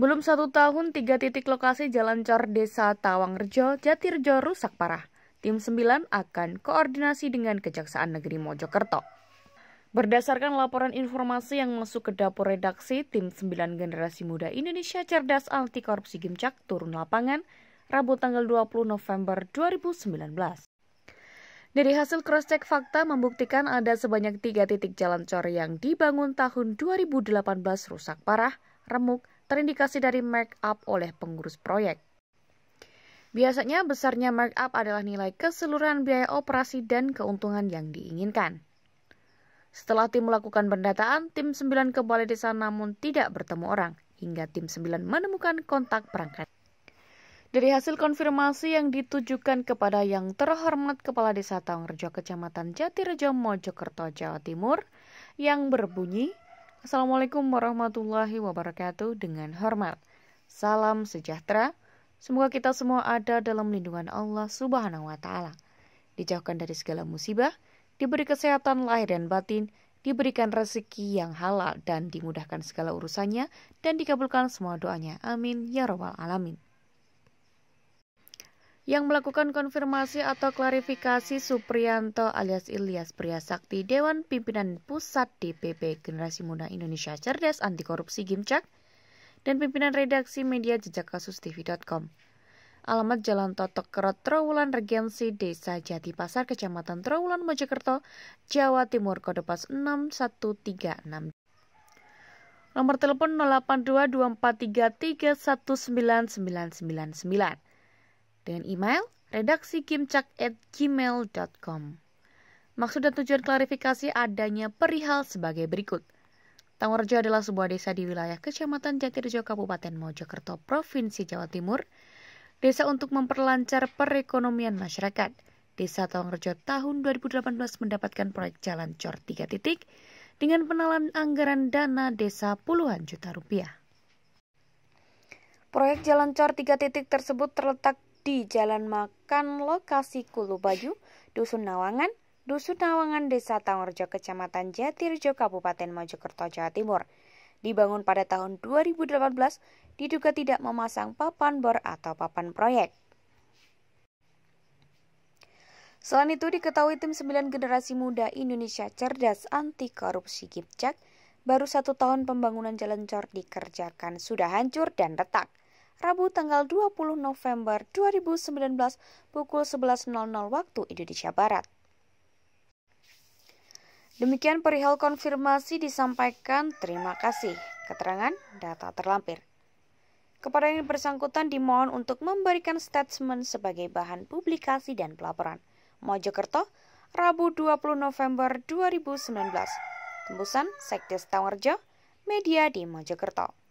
Belum satu tahun, tiga titik lokasi jalan cor desa Tawangrejo, Jatirjo rusak parah. Tim 9 akan koordinasi dengan Kejaksaan Negeri Mojokerto. Berdasarkan laporan informasi yang masuk ke dapur redaksi, tim 9 Generasi Muda Indonesia Cerdas Anti Korupsi Gimcak turun lapangan Rabu tanggal 20 November 2019. Dari hasil cross-check fakta membuktikan ada sebanyak tiga titik jalan cor yang dibangun tahun 2018 rusak parah, remuk, terindikasi dari markup oleh pengurus proyek. Biasanya besarnya markup adalah nilai keseluruhan biaya operasi dan keuntungan yang diinginkan. Setelah tim melakukan pendataan, tim 9 ke balai desa namun tidak bertemu orang, hingga tim 9 menemukan kontak perangkat. Dari hasil konfirmasi yang ditujukan kepada yang terhormat Kepala Desa Rejo Kecamatan Jatirejo Mojokerto Jawa Timur yang berbunyi Assalamualaikum warahmatullahi wabarakatuh dengan hormat. Salam sejahtera. Semoga kita semua ada dalam lindungan Allah Subhanahu wa taala. Dijauhkan dari segala musibah, diberi kesehatan lahir dan batin, diberikan rezeki yang halal dan dimudahkan segala urusannya dan dikabulkan semua doanya. Amin ya rabbal alamin yang melakukan konfirmasi atau klarifikasi Suprianto alias Ilyas Priyasakti Dewan Pimpinan Pusat DPP Generasi Muda Indonesia Cerdas Anti Korupsi Gimcak dan pimpinan redaksi media jejak kasus TV.com. Alamat Jalan Totok Kerot Trawulan Regensi Desa Jati Pasar Kecamatan Trawulan Mojokerto, Jawa Timur kode pas 6136. Nomor telepon 082243319999 dengan email redaksi gmail.com. Maksud dan tujuan klarifikasi adanya perihal sebagai berikut. Tangwarjo adalah sebuah desa di wilayah Kecamatan Jatirejo, Kabupaten Mojokerto, Provinsi Jawa Timur. Desa untuk memperlancar perekonomian masyarakat. Desa Tangwarjo tahun 2018 mendapatkan proyek jalan cor 3 titik dengan penalan anggaran dana desa puluhan juta rupiah. Proyek jalan cor 3 titik tersebut terletak di Jalan Makan lokasi Baju, Dusun Nawangan, Dusun Nawangan, Desa Tangerjo Kecamatan Jatirjo, Kabupaten Mojokerto, Jawa Timur. Dibangun pada tahun 2018, diduga tidak memasang papan bor atau papan proyek. Selain itu diketahui tim 9 generasi muda Indonesia cerdas anti korupsi Gipcak baru satu tahun pembangunan jalan cor dikerjakan sudah hancur dan retak. Rabu tanggal 20 November 2019 pukul 11.00 waktu Indonesia Barat. Demikian perihal konfirmasi disampaikan. Terima kasih. Keterangan data terlampir. Kepada yang bersangkutan dimohon untuk memberikan statement sebagai bahan publikasi dan pelaporan. Mojokerto, Rabu 20 November 2019. Tembusan Sekdes Tawarjo, Media di Mojokerto.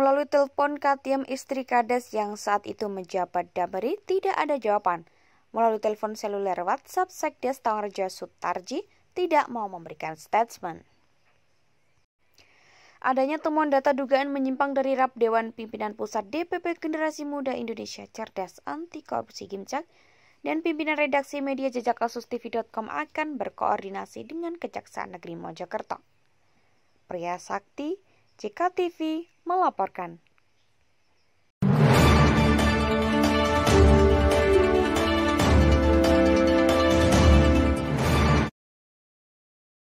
Melalui telepon KTM istri Kades yang saat itu menjabat Damri tidak ada jawaban. Melalui telepon seluler WhatsApp Sekdes Tangerja Sutarji tidak mau memberikan statement. Adanya temuan data dugaan menyimpang dari Rap Dewan Pimpinan Pusat DPP Generasi Muda Indonesia Cerdas Anti Korupsi Gimcak dan pimpinan redaksi media jejak kasus TV.com akan berkoordinasi dengan Kejaksaan Negeri Mojokerto. Pria Sakti, JKTV, melaporkan.